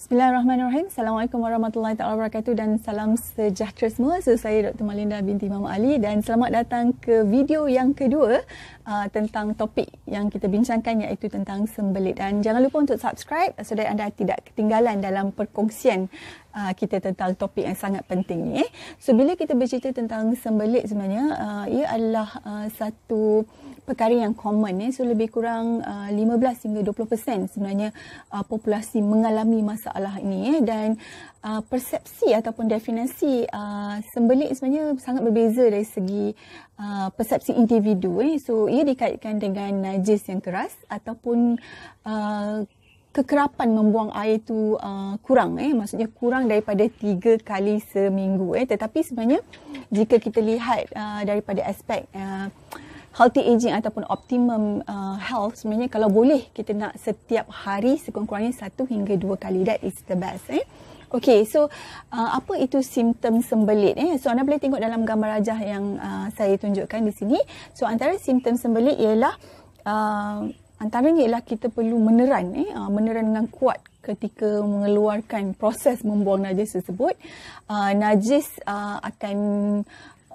Bismillahirrahmanirrahim. Assalamualaikum warahmatullahi taala wabarakatuh dan salam sejahtera semua. So, saya Dr. Malinda binti Imam Ali dan selamat datang ke video yang kedua uh, tentang topik yang kita bincangkan iaitu tentang sembelit. Dan jangan lupa untuk subscribe supaya so anda tidak ketinggalan dalam perkongsian uh, kita tentang topik yang sangat penting ni. Eh. So bila kita bercerita tentang sembelit sebenarnya uh, ia adalah uh, satu perkara yang common Eh. So lebih kurang uh, 15 hingga 20% sebenarnya uh, populasi mengalami masalah ini eh. dan uh, persepsi ataupun definisi uh, sembelit sebenarnya sangat berbeza dari segi Uh, persepsi individu eh. so ia dikaitkan dengan najis yang keras ataupun uh, kekerapan membuang air itu uh, kurang eh maksudnya kurang daripada 3 kali seminggu eh tetapi sebenarnya jika kita lihat uh, daripada aspek uh, healthy aging ataupun optimum uh, health sebenarnya kalau boleh kita nak setiap hari sekurang-kurangnya 1 hingga 2 kali that is the best eh Okay, so uh, apa itu simptom sembelit? Eh? So anda boleh tengok dalam gambar rajah yang uh, saya tunjukkan di sini. So antara simptom sembelit ialah uh, Antaranya ialah kita perlu meneran, eh, ah, meneran dengan kuat ketika mengeluarkan proses membuang najis tersebut. Uh, najis uh, akan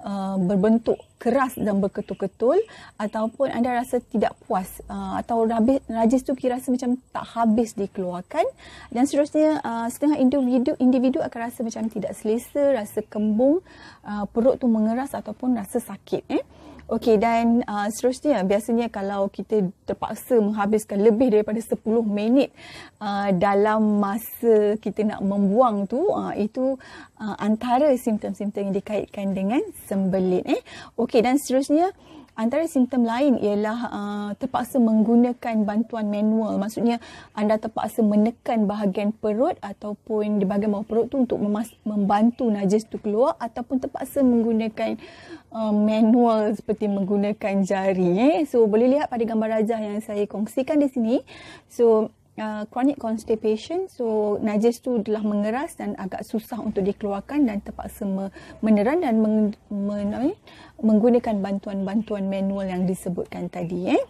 uh, berbentuk keras dan berketul-ketul ataupun anda rasa tidak puas uh, atau rabis, najis itu kira rasa macam tak habis dikeluarkan dan seterusnya uh, setengah individu, individu akan rasa macam tidak selesa, rasa kembung, uh, perut tu mengeras ataupun rasa sakit. Eh. Okey dan uh, seterusnya biasanya kalau kita terpaksa menghabiskan lebih daripada 10 minit uh, dalam masa kita nak membuang tu uh, itu uh, antara simptom-simptom yang dikaitkan dengan sembelit eh. Okey dan seterusnya Antara simptom lain ialah uh, terpaksa menggunakan bantuan manual. Maksudnya anda terpaksa menekan bahagian perut ataupun di bahagian bawah perut tu untuk membantu najis tu keluar ataupun terpaksa menggunakan uh, manual seperti menggunakan jari. Eh. So boleh lihat pada gambar rajah yang saya kongsikan di sini. So uh, chronic constipation so najis tu telah mengeras dan agak susah untuk dikeluarkan dan terpaksa meneran dan meng, men, menggunakan bantuan-bantuan manual yang disebutkan tadi eh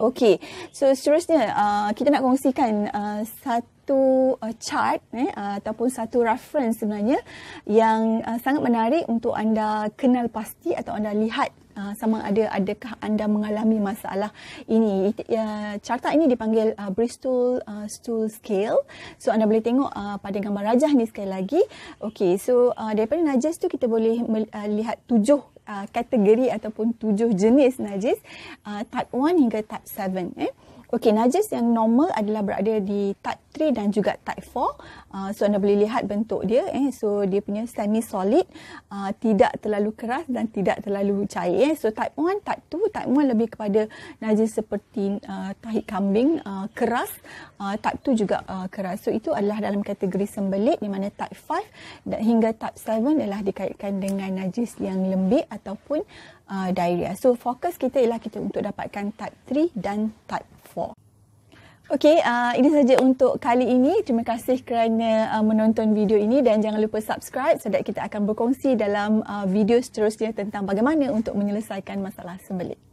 okey so seterusnya uh, kita nak kongsikan uh, satu satu uh, chart eh, uh, ataupun satu reference sebenarnya yang uh, sangat menarik untuk anda kenal pasti atau anda lihat uh, sama ada adakah anda mengalami masalah ini. Uh, carta ini dipanggil uh, Bristol uh, Stool Scale. So anda boleh tengok uh, pada gambar rajah ni sekali lagi. Okay, so uh, daripada najis tu kita boleh melihat uh, tujuh uh, kategori ataupun tujuh jenis najis. Uh, type 1 hingga type 7 eh. Okey, najis yang normal adalah berada di type 3 dan juga type 4. Uh, ah, so anda boleh lihat bentuk dia eh. So dia punya semi solid, uh, ah, tidak terlalu keras dan tidak terlalu cair. Eh. So type 1, type 2, type 1 lebih kepada najis seperti uh, tahi kambing uh, keras, uh, type 2 juga uh, keras. So itu adalah dalam kategori sembelit di mana type 5 hingga type 7 adalah dikaitkan dengan najis yang lembik ataupun uh, diarrhea. So fokus kita ialah kita untuk dapatkan type 3 dan type 2 four. Okey, uh, ini saja untuk kali ini. Terima kasih kerana uh, menonton video ini dan jangan lupa subscribe so that kita akan berkongsi dalam uh, video seterusnya tentang bagaimana untuk menyelesaikan masalah sembelit.